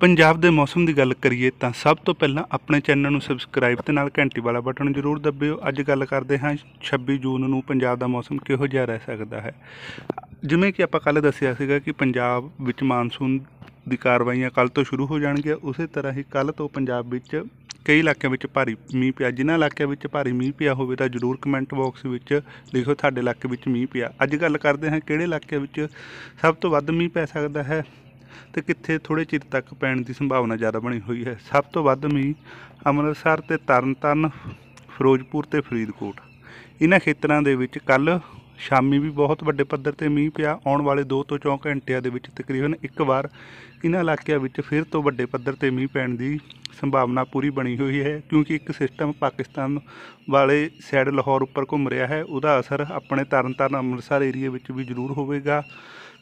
ਪੰਜਾਬ ਦੇ ਮੌਸਮ ਦੀ ਗੱਲ ਕਰੀਏ ਤਾਂ ਸਭ ਤੋਂ ਪਹਿਲਾਂ ਆਪਣੇ ਚੈਨਲ ਨੂੰ ਸਬਸਕ੍ਰਾਈਬ ਤੇ ਨਾਲ ਘੰਟੀ ਵਾਲਾ ਬਟਨ ਜ਼ਰੂਰ ਦਬਿਓ ਅੱਜ ਗੱਲ ਕਰਦੇ ਹਾਂ 26 ਜੂਨ ਨੂੰ ਪੰਜਾਬ ਦਾ ਮੌਸਮ ਕਿਹੋ ਜਿਹਾ ਰਹਿ ਸਕਦਾ ਹੈ ਜਿਵੇਂ ਕਿ ਆਪਾਂ ਕੱਲ ਦੱਸਿਆ ਸੀਗਾ ਕਿ ਪੰਜਾਬ ਵਿੱਚ ਮਾਨਸੂਨ ਦੀ ਕਾਰਵਾਈਆਂ ਕੱਲ ਤੋਂ ਸ਼ੁਰੂ ਹੋ ਜਾਣਗੀਆਂ ਉਸੇ ਤਰ੍ਹਾਂ ਹੀ ਕੱਲ ਤੋਂ ਪੰਜਾਬ ਵਿੱਚ ਕਈ ਇਲਾਕਿਆਂ ਵਿੱਚ ਭਾਰੀ ਮੀਂਹ ਪਿਆ ਜਿਨ੍ਹਾਂ ਇਲਾਕਿਆਂ ਵਿੱਚ ਭਾਰੀ ਮੀਂਹ ਪਿਆ ਹੋਵੇ ਤਾਂ ਜਰੂਰ ਕਮੈਂਟ ਬਾਕਸ ਵਿੱਚ ਲਿਖੋ ਤੁਹਾਡੇ ਇਲਾਕੇ ਵਿੱਚ ਮੀਂਹ ਪਿਆ ਅੱਜ ਗੱਲ ਕਰਦੇ ਹਾਂ ਕਿਹੜੇ ਇਲਾਕੇ ਵਿੱਚ ਸਭ ਤੋਂ ਵੱਧ ਮੀਂਹ ਪੈ ਸਕਦਾ ਹੈ ਤੇ ਕਿੱਥੇ ਥੋੜੇ ਚਿਰ ਤੱਕ ਪੈਣ ਦੀ ਸੰਭਾਵਨਾ ਜ਼ਿਆਦਾ ਬਣੀ ਹੋਈ ਹੈ ਸਭ ਤੋਂ ਵੱਧ ਮੀ ਅੰਮ੍ਰਿਤਸਰ ਤੇ ਤਰਨਤਨ ਫਿਰੋਜ਼ਪੁਰ ਤੇ ਫਰੀਦਕੋਟ ਇਹਨਾਂ ਖੇਤਰਾਂ ਦੇ ਵਿੱਚ ਕੱਲ ਸ਼ਾਮੀ ਵੀ ਬਹੁਤ ਵੱਡੇ ਪੱਧਰ ਤੇ ਮੀਂਹ ਪਿਆ ਆਉਣ ਵਾਲੇ 2 ਤੋਂ 4 ਘੰਟਿਆਂ ਦੇ ਵਿੱਚ ਤਕਰੀਬਨ ਇੱਕ ਵਾਰ ਇਹਨਾਂ ਇਲਾਕਿਆਂ ਵਿੱਚ ਫਿਰ ਤੋਂ ਵੱਡੇ ਪੱਧਰ ਤੇ ਮੀਂਹ ਪੈਣ ਦੀ ਸੰਭਾਵਨਾ ਪੂਰੀ ਬਣੀ ਹੋਈ ਹੈ ਕਿਉਂਕਿ ਇੱਕ ਸਿਸਟਮ ਪਾਕਿਸਤਾਨ ਵਾਲੇ ਸਾਈਡ ਲਾਹੌਰ ਉੱਪਰ ਘੁੰਮ ਰਿਹਾ ਹੈ ਉਹਦਾ ਅਸਰ ਆਪਣੇ ਤਰਨਤਾਰਨ ਅੰਮ੍ਰਿਤਸਰ ਏਰੀਆ ਵਿੱਚ ਵੀ ਜ਼ਰੂਰ ਹੋਵੇਗਾ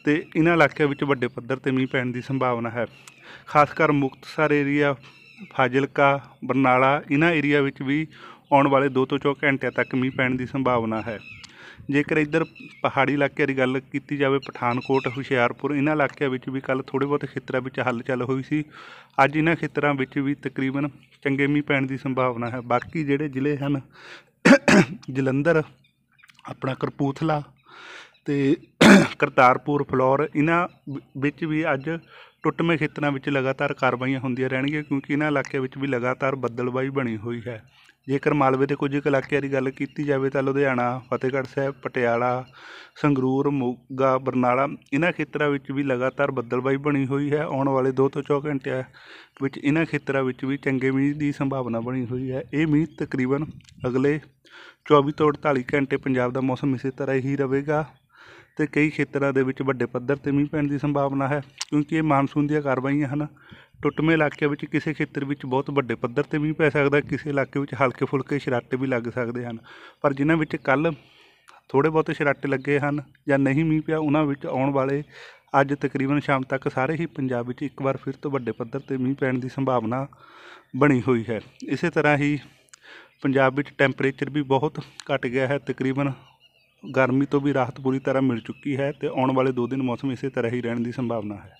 ਤੇ ਇਹਨਾਂ ਇਲਾਕਿਆਂ ਵਿੱਚ ਵੱਡੇ ਪੱਧਰ ਤੇ ਮੀਂਹ ਪੈਣ ਦੀ ਸੰਭਾਵਨਾ ਹੈ ਖਾਸ ਕਰ ਮੁਕਤਸਰ ਏਰੀਆ ਫਾਜ਼ਿਲਕਾ ਬਰਨਾਲਾ ਇਹਨਾਂ ਏਰੀਆ ਵਿੱਚ ਵੀ ਆਉਣ ਵਾਲੇ 2 ਤੋਂ 4 ਘੰਟਿਆਂ ਤੱਕ ਮੀਂਹ ਪੈਣ ਦੀ ਸੰਭਾਵਨਾ ਹੈ ਜੇਕਰ ਇੱਧਰ ਪਹਾੜੀ ਇਲਾਕੇ ਦੀ ਗੱਲ ਕੀਤੀ ਜਾਵੇ ਪਠਾਨਕੋਟ ਹੁਸ਼ਿਆਰਪੁਰ ਇਹਨਾਂ ਇਲਾਕਿਆਂ ਵਿੱਚ ਵੀ ਕੱਲ ਥੋੜੇ ਬਹੁਤ ਖੇਤਰਾਂ ਵਿੱਚ ਹਲਚਲ ਹੋਈ ਸੀ ਅੱਜ ਇਹਨਾਂ ਖੇਤਰਾਂ ਵਿੱਚ ਵੀ ਤਕਰੀਬਨ ਚੰਗੇ ਮੀਂਹ ਪੈਣ ਦੀ ਸੰਭਾਵਨਾ ਹੈ ਬਾਕੀ ਜਿਹੜੇ ਜ਼ਿਲ੍ਹੇ ਹਨ ਜਲੰਧਰ ਆਪਣਾ ਕਰਪੂਥਲਾ ਤੇ ਕਰਤਾਰਪੁਰ ਫਲੋਰ ਇਹਨਾਂ ਵਿੱਚ ਵੀ ਅੱਜ ਟੁੱਟਵੇਂ ਖੇਤਰਾਂ ਵਿੱਚ ਲਗਾਤਾਰ ਕਾਰਵਾਈਆਂ ਹੁੰਦੀਆਂ ਰਹਿਣਗੀਆਂ ਕਿਉਂਕਿ ਇਹਨਾਂ ਇਲਾਕਿਆਂ ਵਿੱਚ ਵੀ ਲਗਾਤਾਰ ਬੱਦਲਬਾਈ ਬਣੀ ਹੋਈ ਹੈ ਜੇਕਰ ਮਾਲਵੇ ਦੇ ਕੁਝ ਇਲਾਕਿਆਂ ਦੀ ਗੱਲ ਕੀਤੀ ਜਾਵੇ ਤਾਂ ਲੁਧਿਆਣਾ ਫਤਿਹਗੜ੍ਹ ਸਾਹਿਬ ਪਟਿਆਲਾ ਸੰਗਰੂਰ ਮੋਗਾ ਬਰਨਾਲਾ ਇਹਨਾਂ ਖੇਤਰਾਂ ਵਿੱਚ ਵੀ ਲਗਾਤਾਰ ਬੱਦਲਬਾਈ ਬਣੀ ਹੋਈ ਹੈ ਆਉਣ ਵਾਲੇ 2 ਤੋਂ 4 ਘੰਟਿਆਂ ਵਿੱਚ ਇਹਨਾਂ ਖੇਤਰਾਂ ਵਿੱਚ ਵੀ ਚੰਗੇ ਮੀਂਹ ਦੀ ਸੰਭਾਵਨਾ ਬਣੀ ਹੋਈ ਹੈ ਇਹ ਮੀਂਹ ਤਕਰੀਬਨ ਅਗਲੇ 24 ਤੋਂ 48 ਘੰਟੇ ਪੰਜਾਬ ਦਾ ਮੌਸਮ ਇਸੇ ਤਰ੍ਹਾਂ ਹੀ ਰਹੇਗਾ ਤੇ ਕਈ ਖੇਤਰਾਂ ਦੇ ਵਿੱਚ ਵੱਡੇ ਪੱਧਰ ਤੇ ਮੀਂਹ ਪੈਣ ਦੀ ਸੰਭਾਵਨਾ ਹੈ ਕਿਉਂਕਿ ਇਹ ਮਾਨਸੂਨ ਦੀਆਂ ਕਾਰਵਾਈਆਂ ਹਨ ਟੁੱਟਵੇਂ ਇਲਾਕੇ ਵਿੱਚ ਕਿਸੇ ਖੇਤਰ ਵਿੱਚ ਬਹੁਤ ਵੱਡੇ ਪੱਧਰ ਤੇ ਮੀਂਹ ਪੈ ਸਕਦਾ ਕਿਸੇ ਇਲਾਕੇ ਵਿੱਚ ਹਲਕੇ ਫੁਲਕੇ ਸ਼ਰਾਟੇ ਵੀ ਲੱਗ ਸਕਦੇ ਹਨ ਪਰ ਜਿਨ੍ਹਾਂ ਵਿੱਚ ਕੱਲ ਥੋੜੇ ਬਹੁਤ ਸ਼ਰਾਟੇ ਲੱਗੇ ਹਨ ਜਾਂ ਨਹੀਂ ਮੀਂਹ ਪਿਆ ਉਹਨਾਂ ਵਿੱਚ ਆਉਣ ਵਾਲੇ ਅੱਜ ਤਕਰੀਬਨ ਸ਼ਾਮ ਤੱਕ ਸਾਰੇ ਹੀ ਪੰਜਾਬ ਵਿੱਚ ਇੱਕ ਵਾਰ ਫਿਰ ਤੋਂ ਵੱਡੇ ਪੱਧਰ ਤੇ ਮੀਂਹ ਪੈਣ ਦੀ ਸੰਭਾਵਨਾ ਬਣੀ ਹੋਈ ਹੈ ਇਸੇ ਤਰ੍ਹਾਂ ਹੀ ਪੰਜਾਬ ਵਿੱਚ ਟੈਂਪਰੇਚਰ ਵੀ ਬਹੁਤ ਘਟ ਗਿਆ ਹੈ ਤਕਰੀਬਨ ਗਰਮੀ ਤੋਂ ਵੀ ਰਾਹਤ ਪੂਰੀ ਤਰ੍ਹਾਂ ਮਿਲ ਚੁੱਕੀ ਹੈ ਤੇ ਆਉਣ ਵਾਲੇ 2 ਦਿਨ ਮੌਸਮ ਇਸੇ ਤਰ੍ਹਾਂ ਹੀ ਰਹਿਣ ਦੀ ਸੰਭਾਵਨਾ ਹੈ